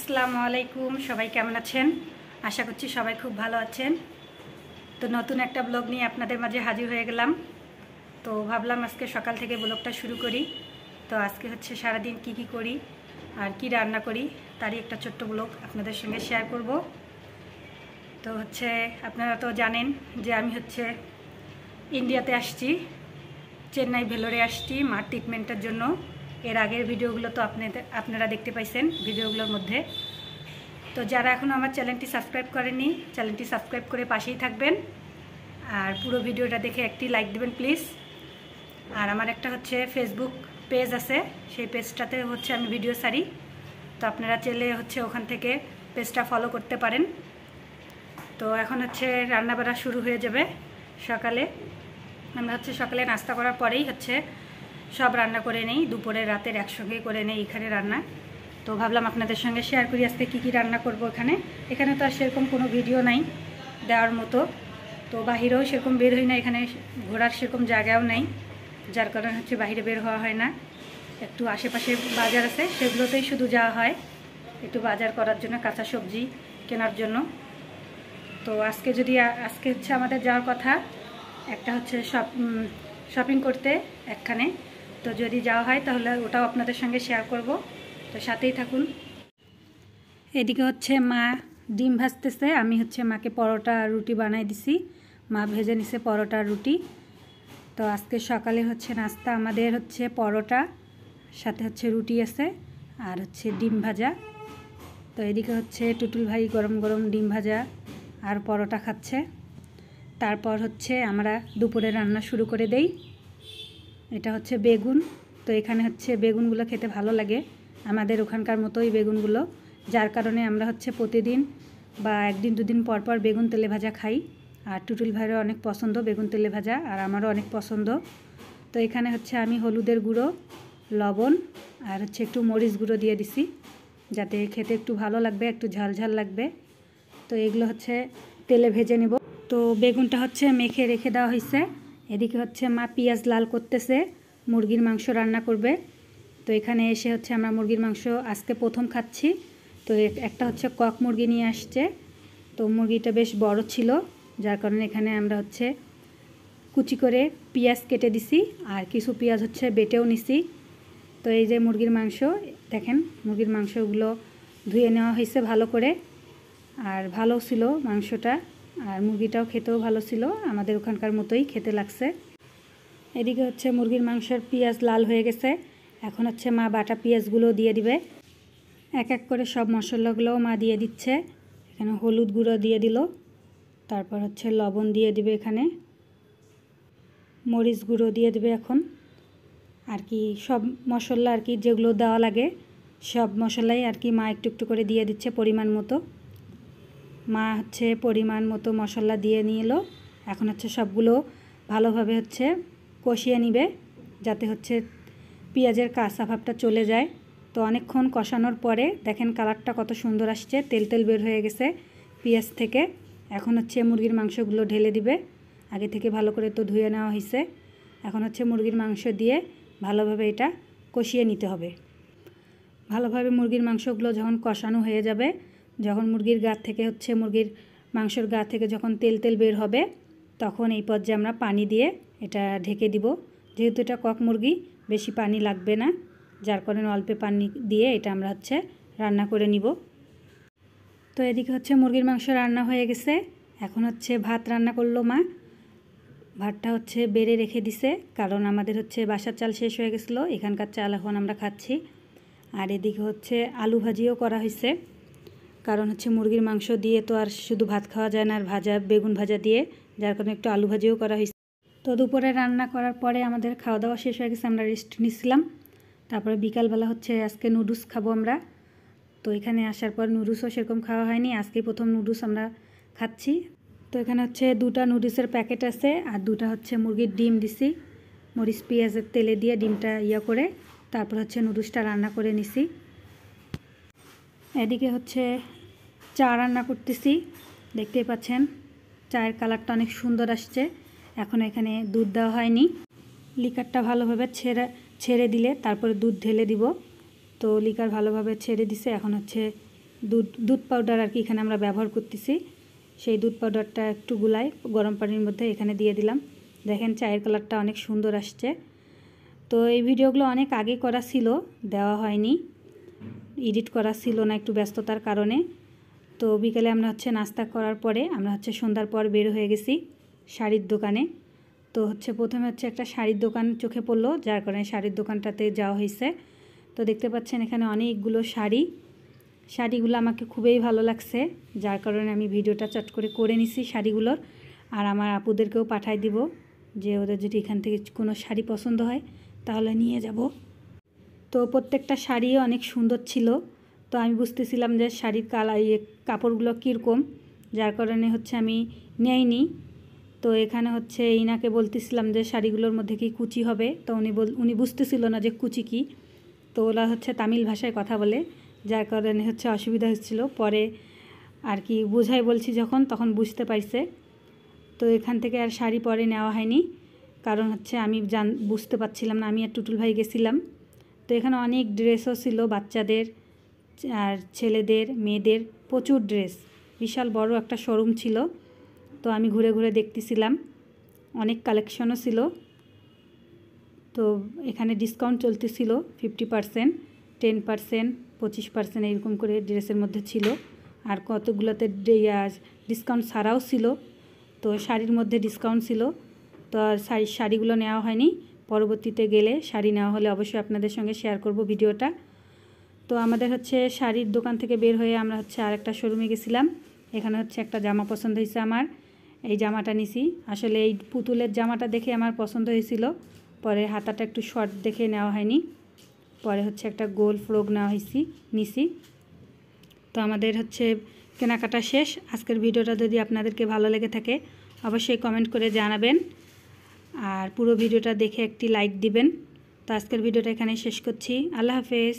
আসসালামু আলাইকুম সবাই কেমন আছেন আশা করছি সবাই খুব ভালো আছেন তো নতুন একটা ব্লগ নিয়ে আপনাদের মাঝে হাজির হয়ে গেলাম তো ভাবলাম আজকে সকাল থেকে ব্লগটা শুরু করি তো আজকে হচ্ছে সারাদিন কি কি করি আর কি রান্না করি তারই একটা ছোট্ট ব্লগ আপনাদের সঙ্গে শেয়ার করব তো হচ্ছে আপনারা তো জানেন যে আমি হচ্ছে ইন্ডিয়াতে আসছি চেন্নাই ভেলোরে আসছি মার ট্রিটমেন্টের জন্য এর আগের ভিডিওগুলো তো আপনাদের আপনারা দেখতে পাইছেন ভিডিওগুলোর মধ্যে তো যারা এখন আমার চ্যানেলটি সাবস্ক্রাইব করেনি চ্যানেলটি সাবস্ক্রাইব করে পাশেই থাকবেন আর পুরো ভিডিওটা দেখে একটি লাইক দেবেন প্লিজ আর আমার একটা হচ্ছে ফেসবুক পেজ আছে সেই পেজটাতে হচ্ছে আমি ভিডিও সারি তো আপনারা চাইলে হচ্ছে ওখান থেকে পেজটা ফলো করতে পারেন তো এখন হচ্ছে রান্নাবাড়া শুরু হয়ে যাবে সকালে আমরা হচ্ছে সকালে নাস্তা করার পরেই হচ্ছে সব রান্না করে নেই দুপুরে রাতের একসঙ্গে করে নেই এখানে রান্না তো ভাবলাম আপনাদের সঙ্গে শেয়ার করি আসতে কী কী রান্না করব এখানে এখানে তো আর সেরকম কোনো ভিডিও নাই দেওয়ার মতো তো বাহিরেও সেরকম বের হই না এখানে ঘোরার সেরকম জায়গাও নাই যার কারণে হচ্ছে বাহিরে বের হওয়া হয় না একটু আশেপাশে বাজার আছে সেগুলোতেই শুধু যাওয়া হয় একটু বাজার করার জন্য কাঁচা সবজি কেনার জন্য তো আজকে যদি আজকে হচ্ছে আমাদের যাওয়ার কথা একটা হচ্ছে শপিং করতে একখানে তো যদি যাওয়া হয় তাহলে ওটাও আপনাদের সঙ্গে শেয়ার করব তো সাথেই থাকুন এদিকে হচ্ছে মা ডিম ভাজতেছে আমি হচ্ছে মাকে পরোটা রুটি বানাই দিছি মা ভেজে নিছে পরোটা রুটি তো আজকে সকালে হচ্ছে নাস্তা আমাদের হচ্ছে পরোটা সাথে হচ্ছে রুটি আছে আর হচ্ছে ডিম ভাজা তো এদিকে হচ্ছে টুটুল ভাই গরম গরম ডিম ভাজা আর পরোটা খাচ্ছে তারপর হচ্ছে আমরা দুপুরে রান্না শুরু করে দেই এটা হচ্ছে বেগুন তো এখানে হচ্ছে বেগুনগুলো খেতে ভালো লাগে আমাদের ওখানকার মতোই বেগুনগুলো যার কারণে আমরা হচ্ছে প্রতিদিন বা একদিন দুদিন পর পর বেগুন তেলে ভাজা খাই আর টুটুল ভাইয়ের অনেক পছন্দ বেগুন তেলে ভাজা আর আমারও অনেক পছন্দ তো এখানে হচ্ছে আমি হলুদের গুঁড়ো লবণ আর হচ্ছে একটু মরিচ গুঁড়ো দিয়ে দিছি যাতে খেতে একটু ভালো লাগবে একটু ঝালঝাল লাগবে তো এগুলো হচ্ছে তেলে ভেজে নেব তো বেগুনটা হচ্ছে মেখে রেখে দেওয়া হয়েছে এদিকে হচ্ছে মা পেঁয়াজ লাল করতেছে মুরগির মাংস রান্না করবে তো এখানে এসে হচ্ছে আমরা মুরগির মাংস আজকে প্রথম খাচ্ছি তো একটা হচ্ছে কক মুরগি নিয়ে আসছে তো মুরগিটা বেশ বড় ছিল যার কারণে এখানে আমরা হচ্ছে কুচি করে পেঁয়াজ কেটে দিছি আর কিছু পেঁয়াজ হচ্ছে বেটেও নিছি তো এই যে মুরগির মাংস দেখেন মুরগির মাংসগুলো ধুয়ে নেওয়া হয়েছে ভালো করে আর ভালো ছিল মাংসটা আর মুরগিটাও খেতেও ভালো ছিল আমাদের ওখানকার মতোই খেতে লাগছে এদিকে হচ্ছে মুরগির মাংসের পেঁয়াজ লাল হয়ে গেছে এখন হচ্ছে মা বাটা পেঁয়াজগুলো দিয়ে দিবে এক এক করে সব মশলাগুলোও মা দিয়ে দিচ্ছে এখানে হলুদ গুঁড়ো দিয়ে দিল তারপর হচ্ছে লবণ দিয়ে দিবে এখানে মরিচ গুঁড়ো দিয়ে দেবে এখন আর কি সব মশলা আর কি যেগুলো দেওয়া লাগে সব মশলাই আর কি মা একটু একটু করে দিয়ে দিচ্ছে পরিমাণ মতো মা হচ্ছে পরিমাণ মতো মশলা দিয়ে নিয়ে এলো এখন হচ্ছে সবগুলো ভালোভাবে হচ্ছে কষিয়ে নিবে যাতে হচ্ছে পেঁয়াজের কাঁচা ভাবটা চলে যায় তো অনেকক্ষণ কষানোর পরে দেখেন কালারটা কত সুন্দর আসছে তেল তেল বের হয়ে গেছে পেঁয়াজ থেকে এখন হচ্ছে মুরগির মাংসগুলো ঢেলে দিবে আগে থেকে ভালো করে তো ধুয়ে নেওয়া হয়েছে এখন হচ্ছে মুরগির মাংস দিয়ে ভালোভাবে এটা কষিয়ে নিতে হবে ভালোভাবে মুরগির মাংসগুলো যখন কষানো হয়ে যাবে যখন মুরগির গা থেকে হচ্ছে মুরগির মাংসর গা থেকে যখন তেল তেল বের হবে তখন এই পর্যায়ে আমরা পানি দিয়ে এটা ঢেকে দিব যেহেতু এটা কক মুরগি বেশি পানি লাগবে না যার কারণে অল্পে পানি দিয়ে এটা আমরা হচ্ছে রান্না করে নিব তো এদিকে হচ্ছে মুরগির মাংস রান্না হয়ে গেছে এখন হচ্ছে ভাত রান্না করলো মা ভাতটা হচ্ছে বেড়ে রেখে দিছে কারণ আমাদের হচ্ছে বাসার চাল শেষ হয়ে গেছিলো এখানকার চাল এখন আমরা খাচ্ছি আর এদিকে হচ্ছে আলু ভাজিও করা হয়েছে কারণ হচ্ছে মুরগির মাংস দিয়ে তো আর শুধু ভাত খাওয়া যায় না আর ভাজা বেগুন ভাজা দিয়ে যার কারণে একটু আলু ভাজিও করা হয়েছে তো দুপুরে রান্না করার পরে আমাদের খাওয়া দাওয়া শেষ হয়ে গেছে আমরা রেস্ট নিয়েছিলাম তারপরে বিকালবেলা হচ্ছে আজকে নুডলস খাবো আমরা তো এখানে আসার পর নুডলসও সেরকম খাওয়া হয়নি আজকে প্রথম নুডলস আমরা খাচ্ছি তো এখানে হচ্ছে দুটা নুডলসের প্যাকেট আছে আর দুটা হচ্ছে মুরগির ডিম দিছি মরিচ পেঁয়াজের তেলে দিয়ে ডিমটা ইয়া করে তারপর হচ্ছে নুডলসটা রান্না করে নিছি এদিকে হচ্ছে চা রান্না করতেছি দেখতেই পাচ্ছেন চায়ের কালারটা অনেক সুন্দর আসছে এখন এখানে দুধ দেওয়া হয়নি লিকারটা ভালোভাবে ছেড়ে ছেড়ে দিলে তারপরে দুধ ঢেলে দিব তো লিকার ভালোভাবে ছেড়ে দিছে এখন হচ্ছে দুধ দুধ পাউডার আর কি এখানে আমরা ব্যবহার করতেছি সেই দুধ পাউডারটা একটু গুলাই গরম পানির মধ্যে এখানে দিয়ে দিলাম দেখেন চায়ের কালারটা অনেক সুন্দর আসছে তো এই ভিডিওগুলো অনেক আগে করা ছিল দেওয়া হয়নি এডিট করা ছিল না একটু ব্যস্ততার কারণে তো বিকেলে আমরা হচ্ছে নাস্তা করার পরে আমরা হচ্ছে সন্ধ্যার পর বের হয়ে গেছি শাড়ির দোকানে তো হচ্ছে প্রথমে হচ্ছে একটা শাড়ির দোকান চোখে পড়লো যার কারণে শাড়ির দোকানটাতে যাওয়া হয়েছে তো দেখতে পাচ্ছেন এখানে অনেকগুলো শাড়ি শাড়িগুলো আমাকে খুবই ভালো লাগছে যার কারণে আমি ভিডিওটা চট করে করে নিছি শাড়িগুলোর আর আমার আপুদেরকেও পাঠাই দিব যে ওদের যদি এখান থেকে কোনো শাড়ি পছন্দ হয় তাহলে নিয়ে যাব তো প্রত্যেকটা শাড়ি অনেক সুন্দর ছিল তো আমি বুঝতেছিলাম যে শাড়ির কালার ইয়ে কাপড়গুলো কীরকম যার কারণে হচ্ছে আমি নেয়নি তো এখানে হচ্ছে ইনাকে বলতেছিলাম যে শাড়িগুলোর মধ্যে কি কুচি হবে তো উনি বল উনি বুঝতেছিল না যে কুচি কি তো ওরা হচ্ছে তামিল ভাষায় কথা বলে যার কারণে হচ্ছে অসুবিধা হচ্ছিলো পরে আর কি বোঝাই বলছি যখন তখন বুঝতে পারছে তো এখান থেকে আর শাড়ি পরে নেওয়া হয়নি কারণ হচ্ছে আমি জান বুঝতে পারছিলাম না আমি আর টুটুল ভাই গেছিলাম তো এখানে অনেক ড্রেসও ছিল বাচ্চাদের আর ছেলেদের মেয়েদের প্রচুর ড্রেস বিশাল বড় একটা শোরুম ছিল তো আমি ঘুরে ঘুরে দেখতেছিলাম অনেক কালেকশনও ছিল তো এখানে ডিসকাউন্ট চলতেছিল ফিফটি পারসেন্ট টেন পারসেন্ট পঁচিশ পারসেন্ট এরকম করে ড্রেসের মধ্যে ছিল আর কতগুলোতে ডিসকাউন্ট ছাড়াও ছিল তো শাড়ির মধ্যে ডিসকাউন্ট ছিল তো শাড়ি শাড়িগুলো নেওয়া হয়নি পরবর্তীতে গেলে শাড়ি নেওয়া হলে অবশ্যই আপনাদের সঙ্গে শেয়ার করব ভিডিওটা তো আমাদের হচ্ছে শাড়ির দোকান থেকে বের হয়ে আমরা হচ্ছে আরেকটা শোরুমে গেছিলাম এখানে হচ্ছে একটা জামা পছন্দ হয়েছে আমার এই জামাটা নিছি আসলে এই পুতুলের জামাটা দেখে আমার পছন্দ হয়েছিল পরে হাতাটা একটু শর্ট দেখে নেওয়া হয়নি পরে হচ্ছে একটা গোল ফ্রক নেওয়া হয়েছি নিছি তো আমাদের হচ্ছে কেনাকাটা শেষ আজকের ভিডিওটা যদি আপনাদেরকে ভালো লেগে থাকে অবশ্যই কমেন্ট করে জানাবেন আর পুরো ভিডিওটা দেখে একটি লাইক দিবেন তো আজকের ভিডিওটা এখানে শেষ করছি আল্লাহ হাফেজ